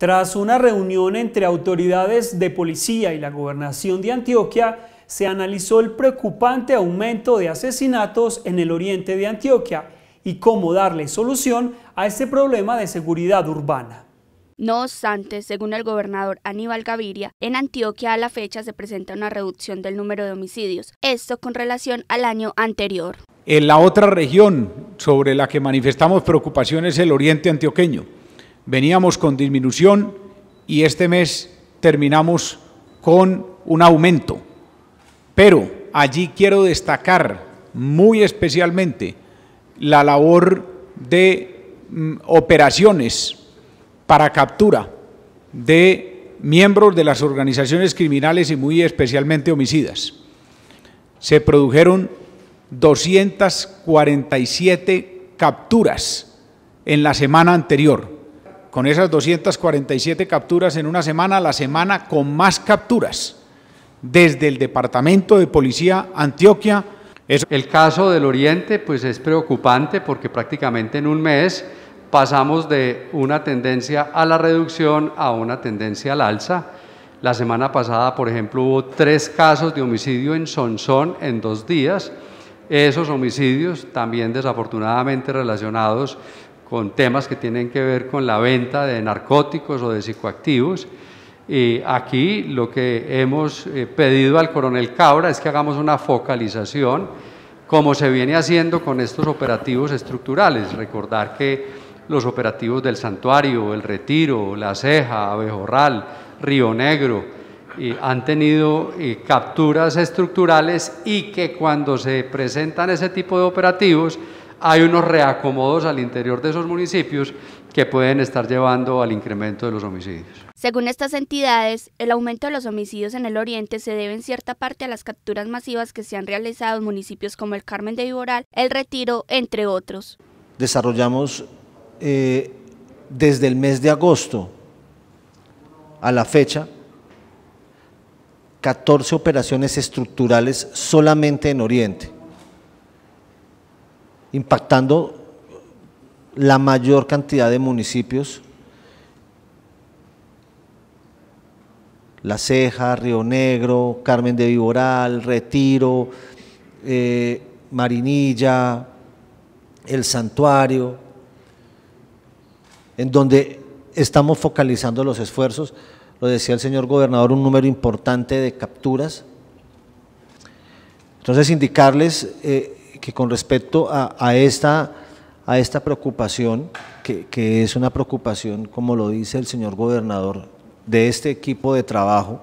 Tras una reunión entre autoridades de policía y la gobernación de Antioquia, se analizó el preocupante aumento de asesinatos en el oriente de Antioquia y cómo darle solución a este problema de seguridad urbana. No obstante, según el gobernador Aníbal Gaviria, en Antioquia a la fecha se presenta una reducción del número de homicidios, esto con relación al año anterior. En la otra región sobre la que manifestamos preocupación es el oriente antioqueño. Veníamos con disminución y este mes terminamos con un aumento. Pero allí quiero destacar muy especialmente la labor de mm, operaciones para captura de miembros de las organizaciones criminales y muy especialmente homicidas. Se produjeron 247 capturas en la semana anterior con esas 247 capturas en una semana, la semana con más capturas desde el Departamento de Policía Antioquia. Es... El caso del Oriente pues es preocupante porque prácticamente en un mes pasamos de una tendencia a la reducción a una tendencia al alza. La semana pasada, por ejemplo, hubo tres casos de homicidio en Sonsón en dos días. Esos homicidios, también desafortunadamente relacionados con temas que tienen que ver con la venta de narcóticos o de psicoactivos. Y aquí lo que hemos eh, pedido al coronel Cabra es que hagamos una focalización, como se viene haciendo con estos operativos estructurales. Recordar que los operativos del Santuario, el Retiro, La Ceja, Abejorral, Río Negro, eh, han tenido eh, capturas estructurales y que cuando se presentan ese tipo de operativos, hay unos reacomodos al interior de esos municipios que pueden estar llevando al incremento de los homicidios. Según estas entidades, el aumento de los homicidios en el oriente se debe en cierta parte a las capturas masivas que se han realizado en municipios como el Carmen de Viboral, El Retiro, entre otros. Desarrollamos eh, desde el mes de agosto a la fecha 14 operaciones estructurales solamente en Oriente impactando la mayor cantidad de municipios. La Ceja, Río Negro, Carmen de Viboral, Retiro, eh, Marinilla, El Santuario, en donde estamos focalizando los esfuerzos. Lo decía el señor gobernador, un número importante de capturas. Entonces, indicarles eh, que con respecto a, esta, a esta preocupación, que, que es una preocupación, como lo dice el señor gobernador, de este equipo de trabajo,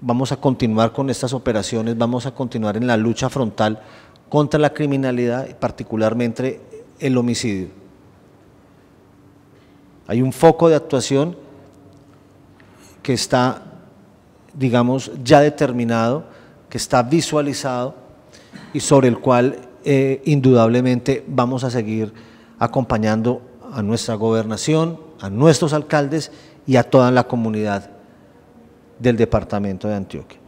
vamos a continuar con estas operaciones, vamos a continuar en la lucha frontal contra la criminalidad, particularmente el homicidio. Hay un foco de actuación que está, digamos, ya determinado está visualizado y sobre el cual eh, indudablemente vamos a seguir acompañando a nuestra gobernación, a nuestros alcaldes y a toda la comunidad del departamento de Antioquia.